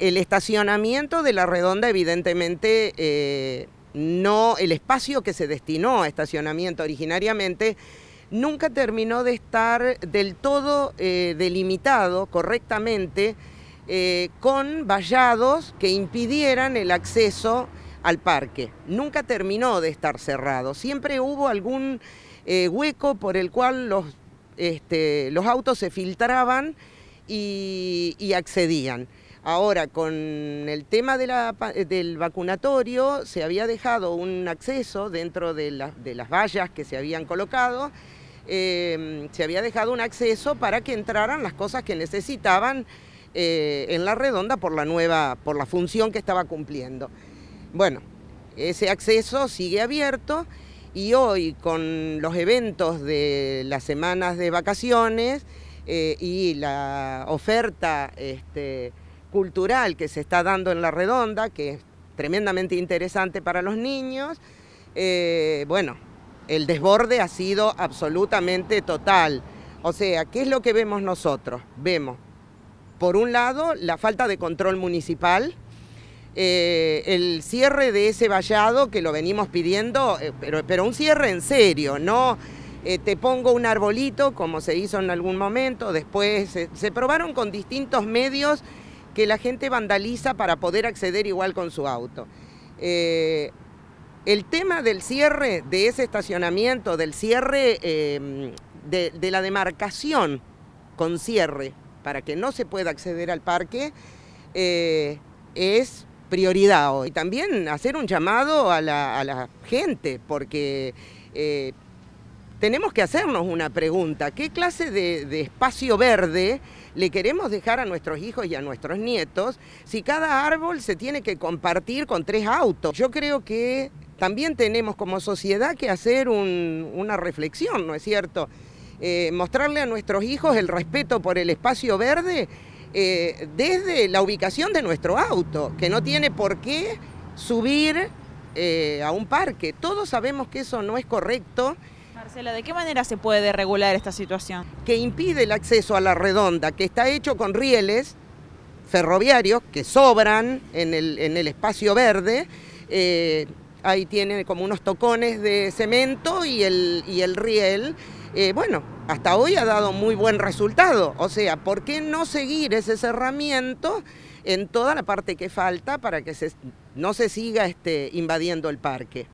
el estacionamiento de la redonda evidentemente... Eh, no el espacio que se destinó a estacionamiento originariamente nunca terminó de estar del todo eh, delimitado correctamente eh, con vallados que impidieran el acceso al parque. Nunca terminó de estar cerrado. Siempre hubo algún hueco por el cual los, este, los autos se filtraban y accedían. Ahora, con el tema eh, del vacunatorio, se había dejado un acceso dentro de, las vallas que se habían colocado, em, se había dejado un acceso para que entraran las cosas que necesitaban eh, en la redonda por la nueva, por la función que estaba cumpliendo. Bueno, ese acceso sigue abierto y hoy con los eventos de las semanas de vacaciones eh, y la oferta este, cultural que se está dando en la redonda, que es tremendamente interesante para los niños. Eh, bueno, el desborde ha sido absolutamente total. O sea, ¿qué es lo que vemos nosotros? Vemos, por un lado, la falta de control municipal, eh, el cierre de ese vallado que lo venimos pidiendo, eh, pero, pero, un cierre en serio, no te pongo un arbolito como se hizo en algún momento, después se probaron con distintos medios que la gente vandaliza para poder acceder igual con su auto. Eh, el tema del cierre de ese estacionamiento, del cierre em, de, la demarcación con cierre para que no se pueda acceder al parque, eh, es prioridad hoy. también hacer un llamado a la gente, porque eh, tenemos que hacernos una pregunta, ¿qué clase de, espacio verde le queremos dejar a nuestros hijos y a nuestros nietos si cada árbol se tiene que compartir con tres autos? Yo creo que también tenemos como sociedad que hacer una reflexión, ¿no es cierto? Eh, mostrarle a nuestros hijos el respeto por el espacio verde eh, desde la ubicación de nuestro auto, que no tiene por qué subir eh, a un parque. Todos sabemos que eso no es correcto Marcela, ¿de qué manera se puede regular esta situación? Que impide el acceso a la redonda, que está hecho con rieles ferroviarios que sobran en el, espacio verde. Eh, ahí tiene como unos tocones de cemento y el, riel. Eh, bueno, hasta hoy ha dado muy buen resultado. O sea, ¿por qué no seguir ese cerramiento en toda la parte que falta para que no se siga este, invadiendo el parque?